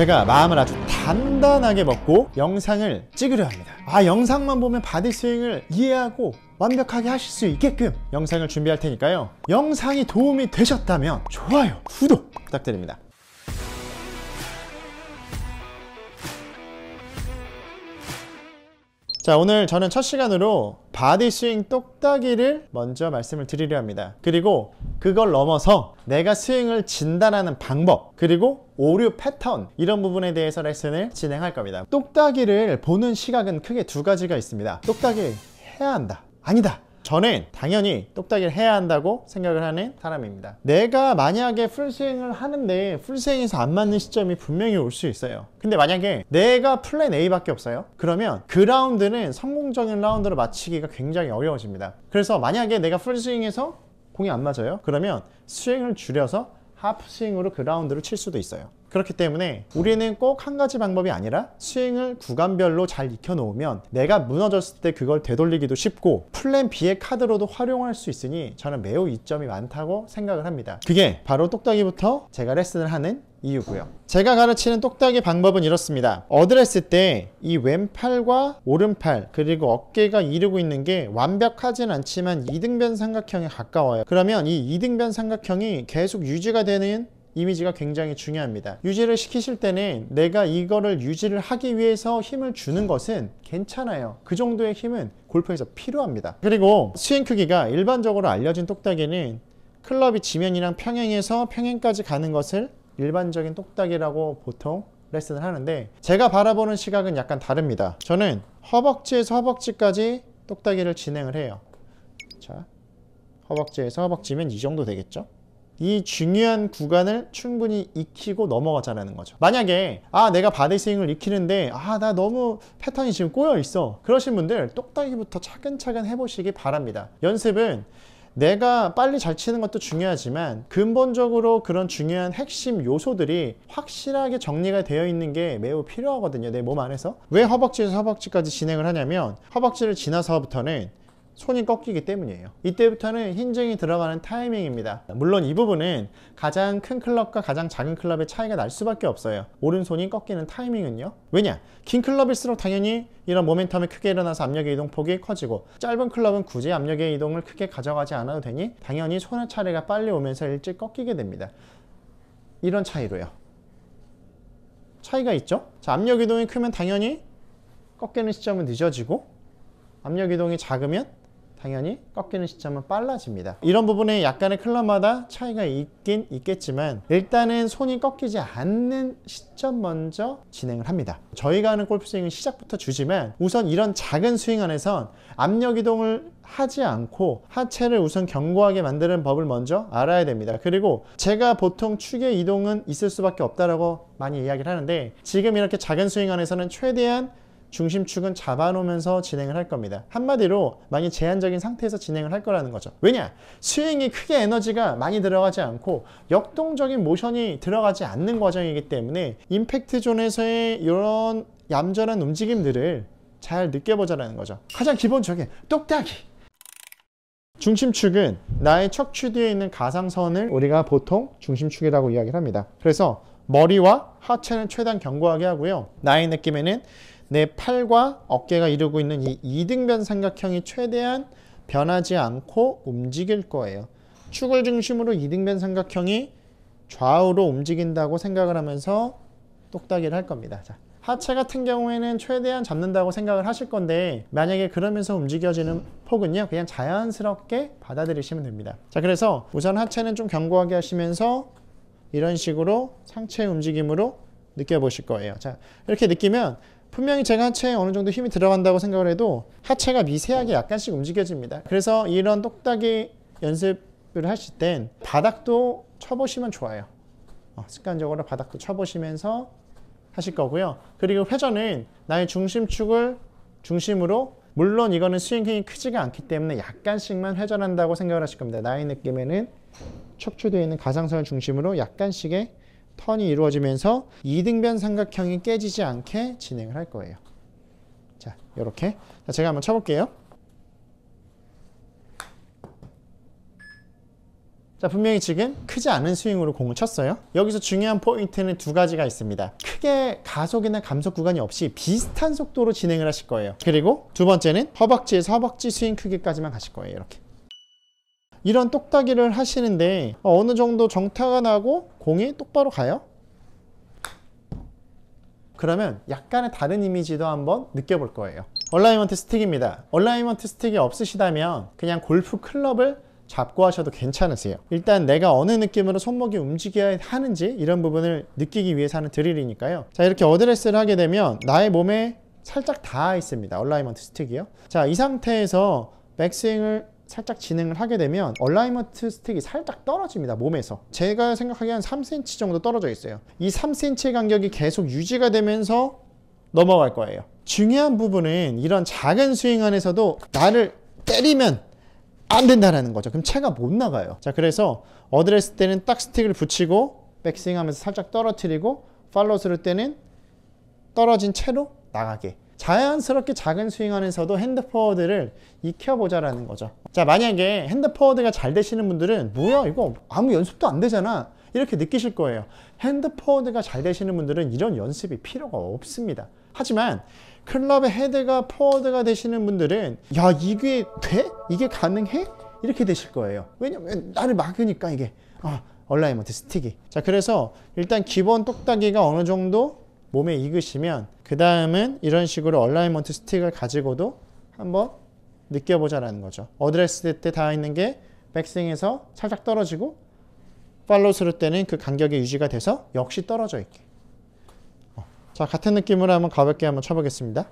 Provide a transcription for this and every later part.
제가 마음을 아주 단단하게 먹고 영상을 찍으려 합니다 아 영상만 보면 바디 스윙을 이해하고 완벽하게 하실 수 있게끔 영상을 준비할 테니까요 영상이 도움이 되셨다면 좋아요 구독 부탁드립니다 자 오늘 저는 첫 시간으로 바디 스윙 똑딱이를 먼저 말씀을 드리려 합니다 그리고 그걸 넘어서 내가 스윙을 진단하는 방법 그리고 오류 패턴 이런 부분에 대해서 레슨을 진행할 겁니다 똑딱이를 보는 시각은 크게 두 가지가 있습니다 똑딱이 해야 한다 아니다 저는 당연히 똑딱이를 해야 한다고 생각을 하는 사람입니다 내가 만약에 풀스윙을 하는데 풀스윙에서 안 맞는 시점이 분명히 올 수 있어요 근데 만약에 내가 플랜 A밖에 없어요 그러면 그 라운드는 성공적인 라운드로 마치기가 굉장히 어려워집니다 그래서 만약에 내가 풀스윙에서 공이 안 맞아요. 그러면 스윙을 줄여서 하프 스윙으로 그라운드를 칠 수도 있어요. 그렇기 때문에 우리는 꼭 한 가지 방법이 아니라 스윙을 구간별로 잘 익혀 놓으면 내가 무너졌을 때 그걸 되돌리기도 쉽고 플랜 B의 카드로도 활용할 수 있으니 저는 매우 이점이 많다고 생각을 합니다 그게 바로 똑딱이부터 제가 레슨을 하는 이유고요 제가 가르치는 똑딱이 방법은 이렇습니다 어드레스 때 이 왼팔과 오른팔 그리고 어깨가 이루고 있는 게 완벽하진 않지만 이등변 삼각형에 가까워요 그러면 이 이등변 삼각형이 계속 유지가 되는 이미지가 굉장히 중요합니다. 유지를 시키실 때는 내가 이거를 유지를 하기 위해서 힘을 주는 것은 괜찮아요. 그 정도의 힘은 골프에서 필요합니다. 그리고 스윙 크기가 일반적으로 알려진 똑딱이는 클럽이 지면이랑 평행해서 평행까지 가는 것을 일반적인 똑딱이라고 보통 레슨을 하는데 제가 바라보는 시각은 약간 다릅니다. 저는 허벅지에서 허벅지까지 똑딱이를 진행을 해요. 자, 허벅지에서 허벅지면 이 정도 되겠죠? 이 중요한 구간을 충분히 익히고 넘어가자라는 거죠. 만약에 아 내가 바디 스윙을 익히는데 아 나 너무 패턴이 지금 꼬여 있어. 그러신 분들 똑딱이부터 차근차근 해보시기 바랍니다. 연습은 내가 빨리 잘 치는 것도 중요하지만 근본적으로 그런 중요한 핵심 요소들이 확실하게 정리가 되어 있는 게 매우 필요하거든요 내 몸 안에서 왜 허벅지에서 허벅지까지 진행을 하냐면 허벅지를 지나서부터는 손이 꺾이기 때문이에요 이때부터는 힌징이 들어가는 타이밍입니다 물론 이 부분은 가장 큰 클럽과 가장 작은 클럽의 차이가 날 수밖에 없어요 오른손이 꺾이는 타이밍은요 왜냐 긴 클럽일수록 당연히 이런 모멘텀이 크게 일어나서 압력의 이동폭이 커지고 짧은 클럽은 굳이 압력의 이동을 크게 가져가지 않아도 되니 당연히 손의 차례가 빨리 오면서 일찍 꺾이게 됩니다 이런 차이로요 차이가 있죠 자, 압력 이동이 크면 당연히 꺾이는 시점은 늦어지고 압력 이동이 작으면 당연히 꺾이는 시점은 빨라집니다 이런 부분에 약간의 클럽마다 차이가 있긴 있겠지만 일단은 손이 꺾이지 않는 시점 먼저 진행을 합니다 저희가 하는 골프 스윙은 시작부터 주지만 우선 이런 작은 스윙 안에선 압력 이동을 하지 않고 하체를 우선 견고하게 만드는 법을 먼저 알아야 됩니다 그리고 제가 보통 축의 이동은 있을 수밖에 없다라고 많이 이야기를 하는데 지금 이렇게 작은 스윙 안에서는 최대한 중심축은 잡아놓으면서 진행을 할 겁니다. 한마디로 많이 제한적인 상태에서 진행을 할 거라는 거죠. 왜냐? 스윙이 크게 에너지가 많이 들어가지 않고 역동적인 모션이 들어가지 않는 과정이기 때문에 임팩트 존에서의 이런 얌전한 움직임들을 잘느껴보자는 거죠. 가장 기본적인 똑딱이! 중심축은 나의 척추 뒤에 있는 가상선을 우리가 보통 중심축이라고 이야기를 합니다. 그래서 머리와 하체는 최대한 견고하게 하고요. 나의 느낌에는 내 팔과 어깨가 이루고 있는 이 이등변 삼각형이 최대한 변하지 않고 움직일 거예요. 축을 중심으로 이등변 삼각형이 좌우로 움직인다고 생각을 하면서 똑딱이를 할 겁니다. 자, 하체 같은 경우에는 최대한 잡는다고 생각을 하실 건데 만약에 그러면서 움직여지는 폭은요 그냥 자연스럽게 받아들이시면 됩니다 자 그래서 우선 하체는 좀 견고하게 하시면서 이런 식으로 상체 움직임으로 느껴보실 거예요 자 이렇게 느끼면 분명히 제가 하체에 어느 정도 힘이 들어간다고 생각을 해도 하체가 미세하게 약간씩 움직여집니다. 그래서 이런 똑딱이 연습을 하실 땐 바닥도 쳐보시면 좋아요. 어, 습관적으로 바닥도 쳐보시면서 하실 거고요. 그리고 회전은 나의 중심축을 중심으로 물론 이거는 스윙이 킹 크지가 않기 때문에 약간씩만 회전한다고 생각을 하실 겁니다. 나의 느낌에는 척추되어 있는 가상선 을 중심으로 약간씩의 턴이 이루어지면서 이등변 삼각형이 깨지지 않게 진행을 할 거예요. 자, 이렇게. 제가 한번 쳐볼게요. 자, 분명히 지금 크지 않은 스윙으로 공을 쳤어요. 여기서 중요한 포인트는 두 가지가 있습니다. 크게 가속이나 감속 구간이 없이 비슷한 속도로 진행을 하실 거예요. 그리고 두 번째는 허벅지에서 허벅지 스윙 크기까지만 가실 거예요. 이렇게. 이런 똑딱이를 하시는데 어, 어느 정도 정타가 나고 공이 똑바로 가요? 그러면 약간의 다른 이미지도 한번 느껴볼 거예요 얼라이먼트 스틱입니다 얼라이먼트 스틱이 없으시다면 그냥 골프 클럽을 잡고 하셔도 괜찮으세요 일단 내가 어느 느낌으로 손목이 움직여야 하는지 이런 부분을 느끼기 위해서 하는 드릴이니까요 자 이렇게 어드레스를 하게 되면 나의 몸에 살짝 닿아 있습니다 얼라이먼트 스틱이요 자 이 상태에서 백스윙을 살짝 진행을 하게 되면 얼라이먼트 스틱이 살짝 떨어집니다 몸에서 제가 생각하기에 한 3cm 정도 떨어져 있어요 이 3cm의 간격이 계속 유지가 되면서 넘어갈 거예요 중요한 부분은 이런 작은 스윙 안에서도 나를 때리면 안된다는 거죠 그럼 채가 못 나가요 자 그래서 어드레스 때는 딱 스틱을 붙이고 백스윙 하면서 살짝 떨어뜨리고 팔로스를 때는 떨어진 채로 나가게 자연스럽게 작은 스윙 안에서도 핸드포워드를 익혀보자라는 거죠. 자, 만약에 핸드포워드가 잘 되시는 분들은 뭐야 이거 아무 연습도 안 되잖아. 이렇게 느끼실 거예요. 핸드포워드가 잘 되시는 분들은 이런 연습이 필요가 없습니다. 하지만 클럽의 헤드가 포워드가 되시는 분들은 야 이게 돼? 이게 가능해? 이렇게 되실 거예요. 왜냐면 나를 막으니까 이게 아, 얼라이먼트 스틱이. 자 그래서 일단 기본 똑딱이가 어느 정도 몸에 익으시면 그 다음은 이런 식으로 얼라이먼트 스틱을 가지고도 한번 느껴보자라는 거죠. 어드레스 때 닿아 있는 게 백스윙에서 살짝 떨어지고 팔로스루 때는 그 간격이 유지가 돼서 역시 떨어져 있게. 어, 자 같은 느낌으로 한번 가볍게 한번 쳐보겠습니다.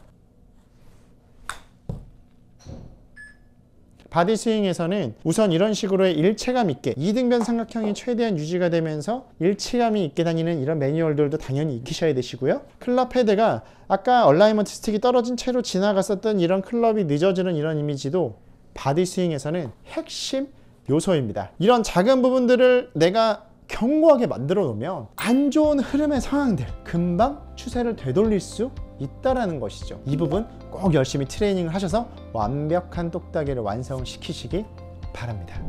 바디 스윙에서는 우선 이런 식으로의 일체감 있게 2등변 삼각형이 최대한 유지가 되면서 일체감이 있게 다니는 이런 매뉴얼들도 당연히 익히셔야 되시고요. 클럽 헤드가 아까 얼라이먼트 스틱이 떨어진 채로 지나갔었던 이런 클럽이 늦어지는 이런 이미지도 바디 스윙에서는 핵심 요소입니다. 이런 작은 부분들을 내가 견고하게 만들어 놓으면 안 좋은 흐름의 상황들 금방 추세를 되돌릴 수 있다라는 것이죠. 이 부분 꼭 열심히 트레이닝을 하셔서 완벽한 똑딱이를 완성시키시기 바랍니다.